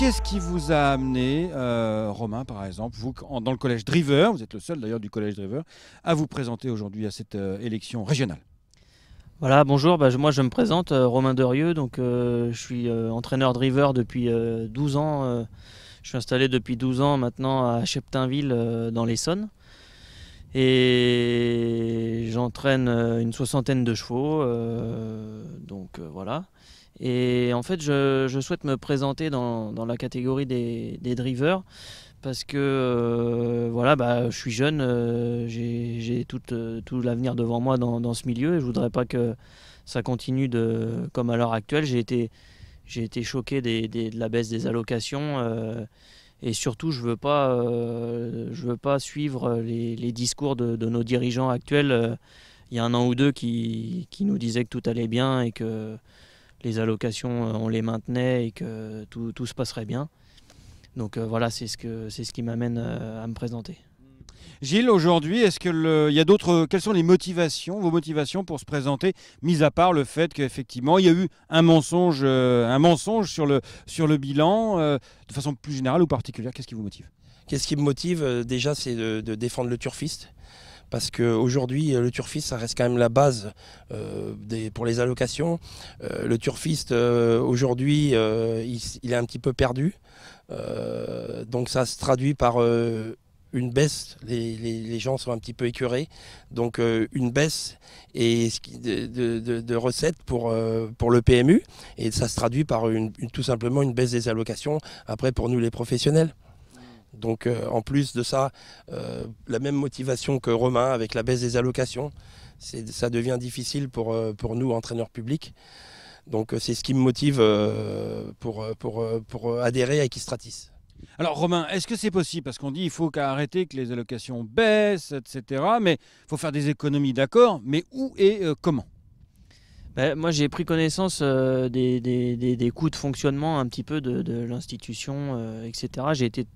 Qu'est-ce qui vous a amené, euh, Romain par exemple, vous dans le collège Driver, vous êtes le seul d'ailleurs du collège Driver, à vous présenter aujourd'hui à cette euh, élection régionale voilà, bonjour, bah, moi je me présente, euh, Romain Derieux, donc je suis entraîneur driver depuis 12 ans, je suis installé depuis 12 ans maintenant à Cheptainville dans l'Essonne et j'entraîne une soixantaine de chevaux, donc voilà. Et en fait, je, souhaite me présenter dans, la catégorie des, drivers parce que euh, voilà, bah, je suis jeune, euh, j'ai euh, tout, l'avenir devant moi dans, ce milieu et je voudrais pas que ça continue de, comme à l'heure actuelle. J'ai été, été choqué de la baisse des allocations et surtout je veux pas je veux pas suivre les, discours de, nos dirigeants actuels il y a un an ou deux qui, qui nous disaient que tout allait bien et que les allocations, euh, on les maintenait et que tout, se passerait bien. Donc euh, voilà, c'est ce, ce qui m'amène euh, à me présenter. Gilles, aujourd'hui, est-ce que il y a d'autres Quelles sont les motivations, vos motivations pour se présenter, mis à part le fait qu'effectivement il y a eu un mensonge, un mensonge sur le sur le bilan, de façon plus générale ou particulière Qu'est-ce qui vous motive Qu'est-ce qui me motive Déjà, c'est de, défendre le turfiste parce qu'aujourd'hui, euh, le turfiste, ça reste quand même la base euh, pour les allocations. Euh, le turfiste, aujourd'hui, il, est un petit peu perdu. donc ça se traduit par une baisse, les, gens sont un petit peu écœurés, donc une baisse et de, recettes pour, pour le PMU, et ça se traduit par une, tout simplement une baisse des allocations, après pour nous les professionnels. Donc euh, en plus de ça, euh, la même motivation que Romain avec la baisse des allocations, ça devient difficile euh, pour, nous, entraîneurs publics. Donc c'est ce qui me motive pour, adhérer à Equistratis. Alors Romain, est-ce que c'est possible Parce qu'on dit il faut arrêter que les allocations baissent, etc. Mais il faut faire des économies, d'accord. Mais où et comment bah, moi, j'ai pris connaissance euh, des, des, des, coûts de fonctionnement un petit peu de, l'institution, euh, etc. J'ai été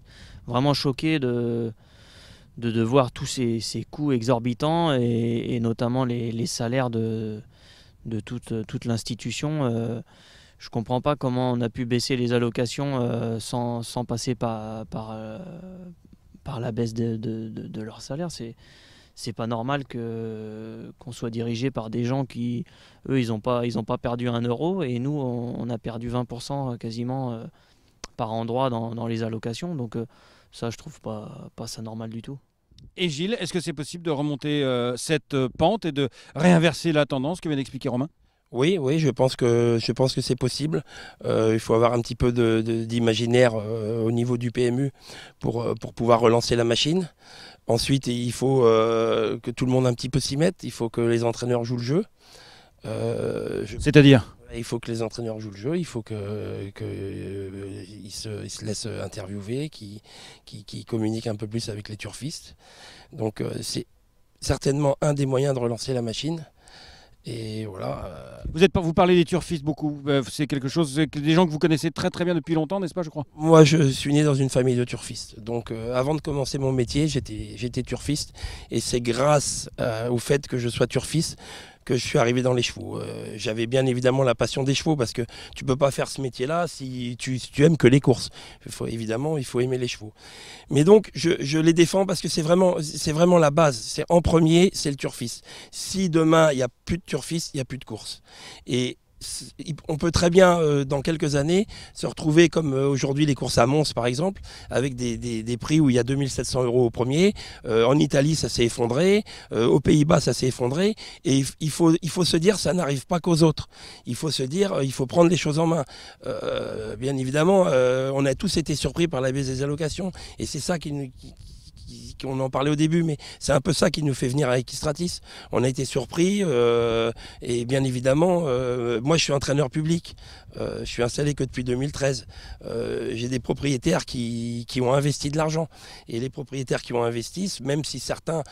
vraiment choqué de, de, voir tous ces, ces, coûts exorbitants et, notamment les, les, salaires de, de toute, toute l'institution. Je euh, je comprends pas comment on a pu baisser les allocations sans, sans, passer par, par, par la baisse de, de, de leur salaire. C'est c'est pas normal que qu'on soit dirigé par des gens qui, eux, ils n'ont pas, ils ont pas perdu un euro et nous, on, a perdu 20% euh, quasiment euh, par endroit dans, les allocations. Donc euh, ça, je trouve pas, pas ça normal du tout. Et Gilles, est-ce que c'est possible de remonter cette pente et de réinverser la tendance que vient d'expliquer Romain oui, oui, je pense que je pense que c'est possible. il faut avoir un petit peu d'imaginaire au niveau du PMU pour, pour pouvoir relancer la machine. Ensuite, il faut euh, que tout le monde un petit peu s'y mette. Il faut que les entraîneurs jouent le jeu. Euh, C'est-à-dire Il faut que les entraîneurs jouent le jeu. Il faut qu'ils euh, se, laissent interviewer, qu'ils communiquent un peu plus avec les turfistes. Donc, c'est certainement un des moyens de relancer la machine. Et voilà. Euh, vous êtes pas, vous parlez des turfistes beaucoup. Euh, c'est quelque chose, des gens que vous connaissez très très bien depuis longtemps, n'est-ce pas, je crois. Moi, je suis né dans une famille de turfistes. Donc, euh, avant de commencer mon métier, j'étais j'étais turfiste, et c'est grâce au fait que je sois turfiste que je suis arrivé dans les chevaux. Euh, j'avais bien évidemment la passion des chevaux parce que tu peux pas faire ce métier-là si tu, aimes que les courses. évidemment, il faut aimer les chevaux. Mais donc, je, les défends parce que c'est vraiment, vraiment la base. C'est en premier, c'est le turfis. Si demain il y a plus de turfis, il y a plus de courses, Et on peut très bien, euh, dans quelques années, se retrouver comme euh, aujourd'hui les courses à Mons, par exemple, avec des, prix où il y a 2700 euros au premier. Euh, en Italie, ça s'est effondré. aux Pays-Bas, ça s'est effondré. Et il faut, il faut se dire, ça n'arrive pas qu'aux autres. Il faut se dire, il faut prendre les choses en main. bien évidemment, on a tous été surpris par la baisse des allocations. Et c'est ça qui nous on en parlait au début, mais c'est un peu ça qui nous fait venir à Equistratis. On a été surpris euh, et bien évidemment, euh, moi je suis entraîneur public, euh, je suis installé que depuis 2013. J'ai des propriétaires qui, qui, ont investi de l'argent et les propriétaires qui ont investi, même si certains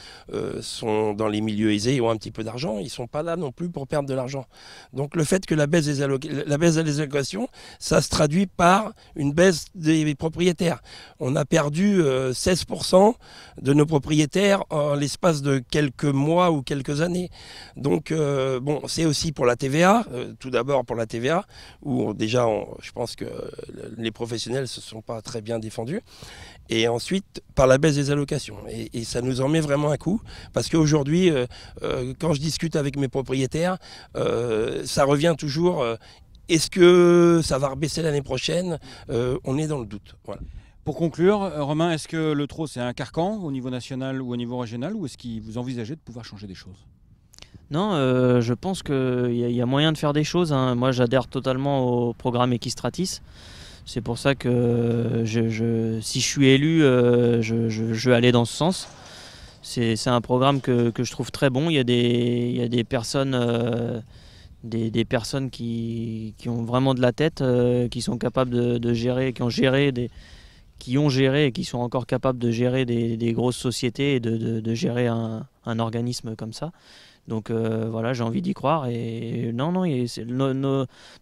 sont dans les milieux aisés et ont un petit peu d'argent, ils sont pas là non plus pour perdre de l'argent. Donc le fait que la baisse des, la baisse des allocations, ça se traduit par une baisse des propriétaires. On a perdu 16% de nos propriétaires en l'espace de quelques mois ou quelques années. Donc, euh, bon, c'est aussi pour la TVA, euh, tout d'abord pour la TVA, où déjà, je pense que euh, les professionnels ne se sont pas très bien défendus. Et ensuite, par la baisse des allocations. Et, ça nous en met vraiment un coup, parce qu'aujourd'hui, quand je discute avec mes propriétaires, ça revient toujours, est-ce que ça va rebaisser l'année prochaine On est dans le doute. Voilà. Pour conclure, euh, Romain, est-ce que le trot, c'est un carcan au niveau national ou au niveau régional, ou est-ce que vous envisagez de pouvoir changer des choses non, euh, je pense qu'il y, a moyen de faire des choses. Hein. Moi, j'adhère totalement au programme Equistratis. C'est pour ça que si je suis élu, euh, je, vais aller dans ce sens. C'est un programme que, je trouve très bon. Il y a des, personnes, des, personnes qui, ont vraiment de la tête, qui sont capables de gérer, qui ont géré des, qui ont géré et qui sont encore capables de gérer des, grosses sociétés et de, gérer un, organisme comme ça. Donc euh, voilà, j'ai envie d'y croire. Et non, non,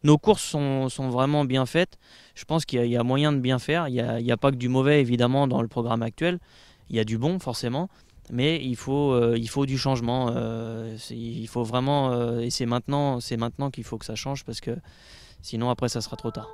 nos, courses sont, vraiment bien faites. Je pense qu'il y, a moyen de bien faire. Il n'y a, pas que du mauvais, évidemment, dans le programme actuel. Il y a du bon, forcément. Mais il faut, euh, il faut du changement. Euh, il faut vraiment. et c'est maintenant, maintenant qu'il faut que ça change parce que sinon, après, ça sera trop tard.